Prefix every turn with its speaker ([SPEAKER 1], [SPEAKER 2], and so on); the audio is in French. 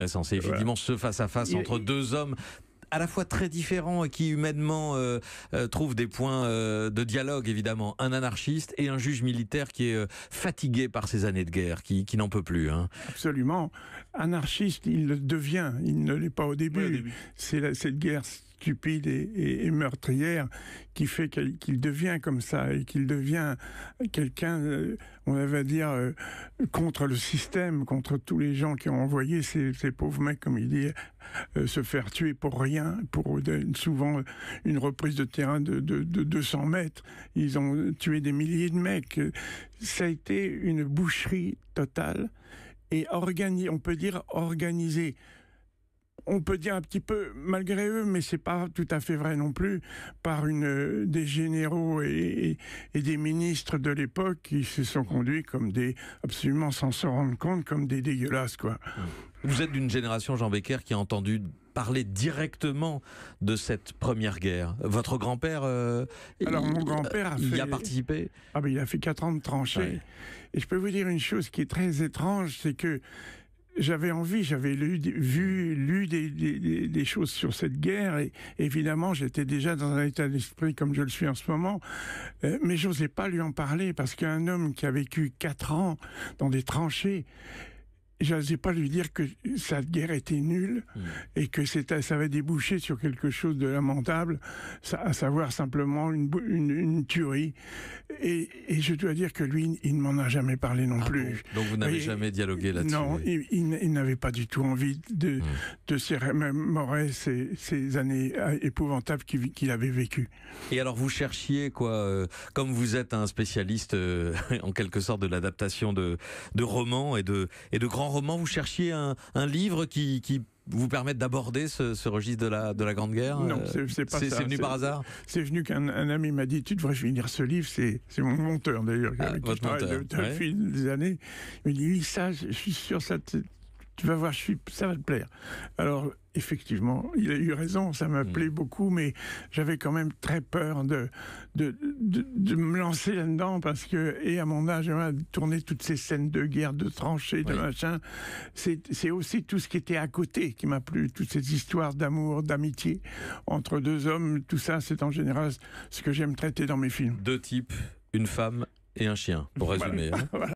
[SPEAKER 1] C'est effectivement évidemment ce face-à-face entre deux hommes à la fois très différents et qui humainement euh, euh, trouvent des points euh, de dialogue évidemment. Un anarchiste et un juge militaire qui est fatigué par ces années de guerre, qui, n'en peut plus. Hein.
[SPEAKER 2] Absolument. Anarchiste, il le devient, il ne l'est pas au début. début. C'est cette guerre stupide et, meurtrière qui fait qu'il devient comme ça et qu'il devient quelqu'un, euh, on va dire, euh, contre le système, contre tous les gens qui ont envoyé ces, pauvres mecs, comme il dit, euh, se faire tuer pour rien, pour souvent une reprise de terrain de, de 200 mètres. Ils ont tué des milliers de mecs. Ça a été une boucherie totale et on peut dire organisée on peut dire un petit peu malgré eux, mais c'est pas tout à fait vrai non plus, par une, euh, des généraux et, des ministres de l'époque qui se sont conduits comme des, absolument sans se rendre compte, comme des dégueulasses, quoi.
[SPEAKER 1] Mmh. Vous êtes d'une génération, Jean Becker, qui a entendu parler directement de cette première guerre. Votre grand-père, euh,
[SPEAKER 2] alors mon grand-père, il a participé. Ah ben il a fait quatre ans de tranchées. Et je peux vous dire une chose qui est très étrange, c'est que j'avais envie, j'avais lu, vu, lu des, choses sur cette guerre et évidemment j'étais déjà dans un état d'esprit comme je le suis en ce moment, mais euh, mais j'osais pas lui en parler parce qu'un homme qui a vécu quatre ans dans des tranchées, j'osais pas lui dire que sa guerre était nulle mm. et que c'était, ça avait débouché sur quelque chose de lamentable, à savoir simplement une, une, tuerie. Et, je dois dire que lui, il ne m'en a jamais parlé non ah plus.
[SPEAKER 1] Donc vous n'avez jamais dialogué là-dessus Non,
[SPEAKER 2] il, n'avait pas du tout envie de, mm. de se remémorer ces, ces, années euh, épouvantables qu'il avait
[SPEAKER 1] vécues. Et alors vous cherchiez quoi euh, Comme vous êtes un spécialiste euh, en quelque sorte de l'adaptation de, de romans et de, et de grands roman, vous cherchiez un, livre qui, vous permette d'aborder ce, registre de la, de la Grande Guerre Non, c'est euh, pas ça. C'est venu par hasard
[SPEAKER 2] C'est venu qu'un ami m'a dit Tu devrais finir ce livre, c'est mon monteur d'ailleurs. Ah, Depuis ah, des années. Il me dit ça, je suis sûr, ça tu vas voir, ça va te plaire. Alors, effectivement, il a eu raison, ça m'a mm. plu beaucoup, mais j'avais quand même très peur de, de, de, me lancer là-dedans parce que, et à mon âge, tourner toutes ces scènes de guerre, de tranchées, de machin, c'est aussi tout ce qui était à côté qui m'a plu, toutes ces histoires d'amour, d'amitié entre deux hommes, tout ça, c'est en général ce que j'aime traiter dans mes films. Deux types, une femme
[SPEAKER 1] et un chien, pour résumer. Hein.
[SPEAKER 2] Voilà.